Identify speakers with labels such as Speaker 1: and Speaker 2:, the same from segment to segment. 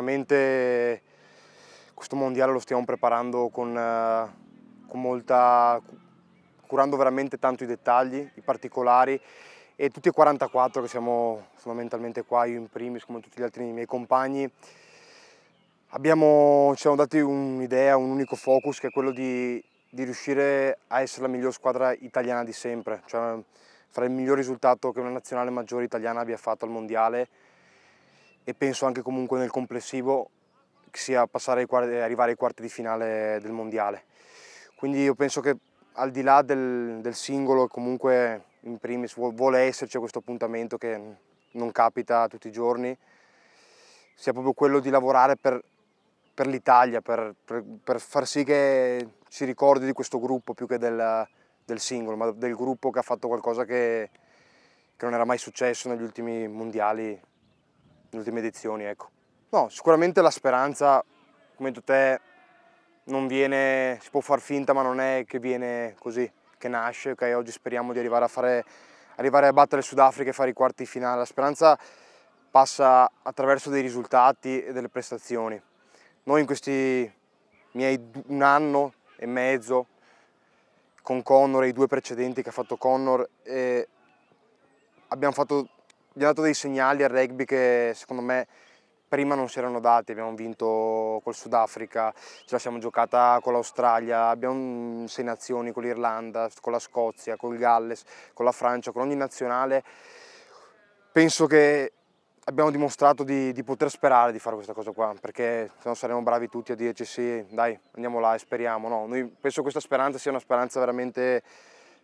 Speaker 1: sicuramente questo mondiale lo stiamo preparando con, eh, con molta, curando veramente tanto i dettagli, i particolari e tutti e 44 che siamo fondamentalmente qua, io in primis come tutti gli altri miei compagni, abbiamo, ci siamo dati un'idea, un unico focus che è quello di, di, riuscire a essere la miglior squadra italiana di sempre, cioè fare il miglior risultato che una nazionale maggiore italiana abbia fatto al mondiale e penso anche comunque nel complessivo sia passare ai quarti, arrivare ai quarti di finale del mondiale. Quindi io penso che al di là del, del singolo comunque in primis vuole esserci questo appuntamento che non capita tutti i giorni, sia proprio quello di lavorare per, per l'Italia, per, per, per, far sì che si ricordi di questo gruppo più che del, del singolo, ma del gruppo che ha fatto qualcosa che, che non era mai successo negli ultimi mondiali le ultime edizioni, ecco. No, sicuramente la speranza, come tu te, non viene, si può far finta, ma non è che viene così, che nasce, ok? Oggi speriamo di arrivare a, fare, arrivare a battere Sudafrica e fare i quarti finali. La speranza passa attraverso dei risultati e delle prestazioni. Noi in questi miei un anno e mezzo con Connor e i due precedenti che ha fatto Connor e eh, abbiamo fatto gli ho dato dei segnali al rugby che secondo me prima non si erano dati, abbiamo vinto col Sudafrica, ce la siamo giocata con l'Australia, abbiamo sei nazioni con l'Irlanda, con la Scozia, con il Galles, con la Francia, con ogni nazionale. Penso che abbiamo dimostrato di, di poter sperare di fare questa cosa qua, perché se no saremo bravi tutti a dirci sì, dai, andiamo là e speriamo. No, noi, penso che questa speranza sia una speranza veramente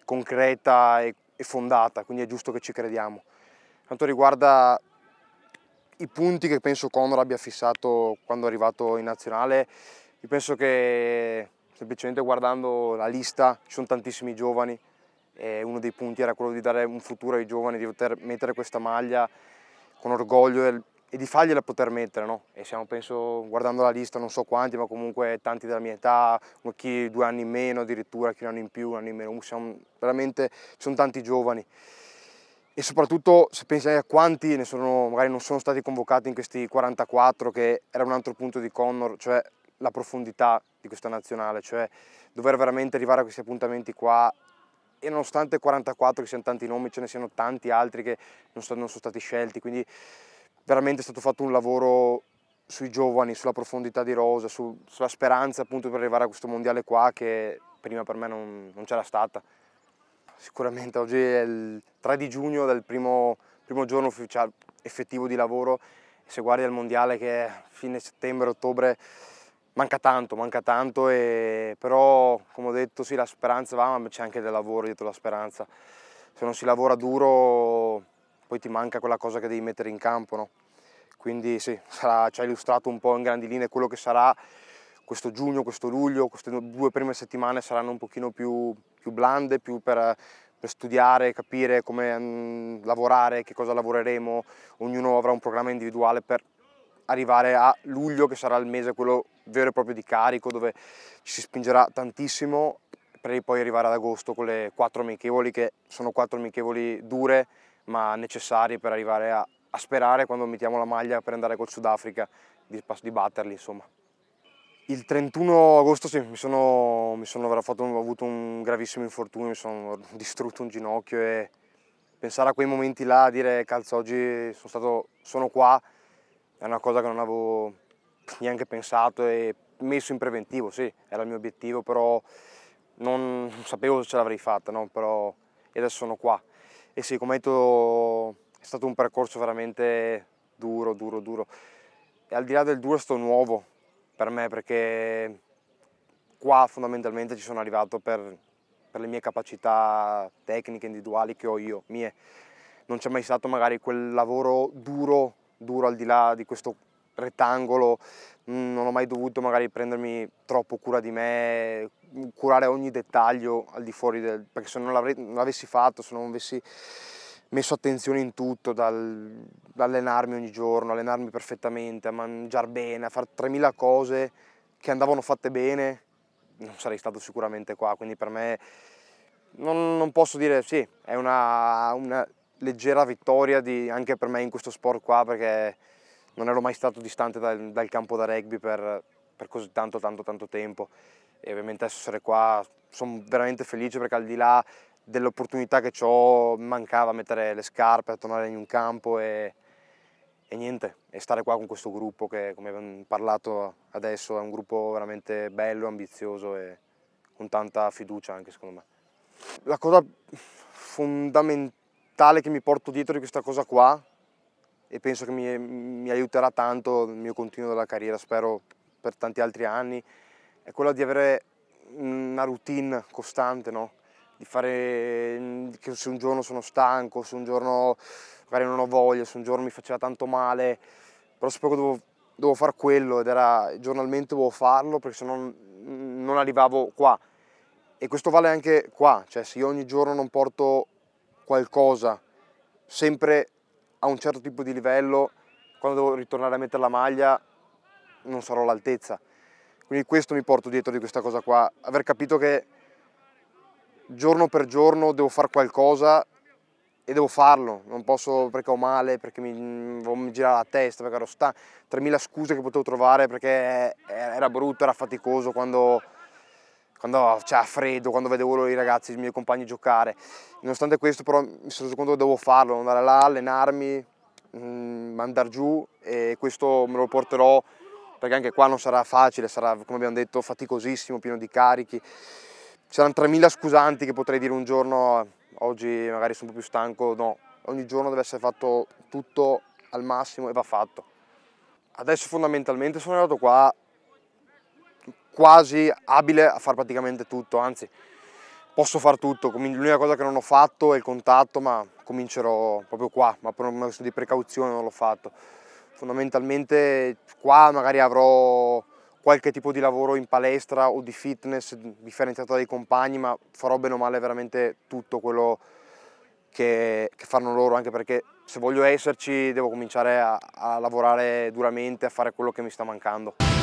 Speaker 1: concreta e, e fondata, quindi è giusto che ci crediamo quanto riguarda i punti che penso Conor abbia fissato quando è arrivato in nazionale, io penso che semplicemente guardando la lista ci sono tantissimi giovani e uno dei punti era quello di dare un futuro ai giovani, di poter mettere questa maglia con orgoglio e di fargliela poter mettere. No? E siamo, penso, guardando la lista, non so quanti, ma comunque tanti della mia età, chi due anni in meno addirittura, chi un anno in più, un anno in meno, siamo, veramente ci sono tanti giovani e soprattutto se pensi a quanti ne sono, magari non sono stati convocati in questi 44 che era un altro punto di Connor, cioè la profondità di questa nazionale, cioè dover veramente arrivare a questi appuntamenti qua e nonostante 44 che siano tanti nomi ce ne siano tanti altri che non sono, non sono stati scelti, quindi veramente è stato fatto un lavoro sui giovani, sulla profondità di rosa, su, sulla speranza appunto per arrivare a questo mondiale qua che prima per me non, non c'era stata sicuramente oggi è il 3 di giugno del primo, primo giorno ufficiale, cioè, effettivo di lavoro se guardi al mondiale che è fine settembre, ottobre manca tanto, manca tanto e... però come ho detto sì la speranza va ma c'è anche del lavoro dietro la speranza se non si lavora duro poi ti manca quella cosa che devi mettere in campo no? quindi sì, sarà, ci ha illustrato un po' in grandi linee quello che sarà questo giugno, questo luglio, queste due prime settimane saranno un pochino più, più blande, più per, per studiare, capire come mh, mm, lavorare, che cosa lavoreremo, ognuno avrà un programma individuale per arrivare a luglio che sarà il mese quello vero e proprio di carico dove ci si spingerà tantissimo per poi arrivare ad agosto con le quattro amichevoli che sono quattro amichevoli dure ma necessarie per arrivare a, a sperare quando mettiamo la maglia per andare col Sudafrica di, di batterli insomma. Il 31 agosto sì, mi sono, mi sono fatto, ho avuto un gravissimo infortunio, mi sono distrutto un ginocchio e pensare a quei momenti là, a dire calzo oggi sono, stato, sono qua, è una cosa che non avevo neanche pensato e messo in preventivo, sì, era il mio obiettivo, però non, non sapevo se ce l'avrei fatta, no? però adesso sono qua. E sì, come detto è stato un percorso veramente duro, duro, duro. E al di là del duro sto nuovo, per me perché qua fondamentalmente ci sono arrivato per, per le mie capacità tecniche, individuali che ho io, mie. Non c'è mai stato magari quel lavoro duro, duro al di là di questo rettangolo, non ho mai dovuto magari prendermi troppo cura di me, curare ogni dettaglio al di fuori del... perché se non, non l'avessi fatto, se non avessi messo attenzione in tutto, dal, allenarmi ogni giorno, allenarmi perfettamente, a mangiare bene, a fare 3.000 cose che andavano fatte bene, non sarei stato sicuramente qua, quindi per me non, non posso dire sì, è una, una leggera vittoria di, anche per me in questo sport qua perché non ero mai stato distante dal, dal campo da rugby per, per così tanto tanto tanto tempo e ovviamente essere qua sono veramente felice perché al di là dell'opportunità che ho mancava mettere le scarpe, tornare in un campo e, e niente, e stare qua con questo gruppo che come abbiamo parlato adesso è un gruppo veramente bello, ambizioso e con tanta fiducia anche secondo me. La cosa fondamentale che mi porto dietro di questa cosa qua e penso che mi, mi aiuterà tanto nel mio continuo della carriera, spero per tanti altri anni, è quella di avere una routine costante, no? di fare, mm, che se un giorno sono stanco, se un giorno magari non ho voglia, se un giorno mi faceva tanto male, però sapevo che dovevo, dovevo fare quello ed era giornalmente dovevo farlo perché se no mm, non arrivavo qua. E questo vale anche qua, cioè se io ogni giorno non porto qualcosa, sempre a un certo tipo di livello, quando devo ritornare a mettere la maglia non sarò all'altezza. Quindi questo mi porto dietro di questa cosa qua, aver capito che giorno per giorno devo fare qualcosa e devo farlo, non posso perché ho male, perché mi, mm, mi gira la testa, perché ero stanco, 3.000 scuse che potevo trovare perché era brutto, era faticoso quando, quando c'era freddo, quando vedevo i ragazzi, i miei compagni giocare. Nonostante questo però mi sono reso conto che devo farlo, andare là, allenarmi, mandare mm, giù e questo me lo porterò perché anche qua non sarà facile, sarà come abbiamo detto faticosissimo, pieno di carichi saranno 3.000 scusanti che potrei dire un giorno, oggi magari sono un po' più stanco, no, ogni giorno deve essere fatto tutto al massimo e va fatto. Adesso fondamentalmente sono arrivato qua quasi abile a fare praticamente tutto, anzi posso far tutto, l'unica cosa che non ho fatto è il contatto, ma comincerò proprio qua, ma per una questione di precauzione non l'ho fatto. Fondamentalmente qua magari avrò qualche tipo di lavoro in palestra o di fitness differenziato dai compagni, ma farò bene o male veramente tutto quello che, che fanno loro, anche perché se voglio esserci devo cominciare a, a lavorare duramente, a fare quello che mi sta mancando.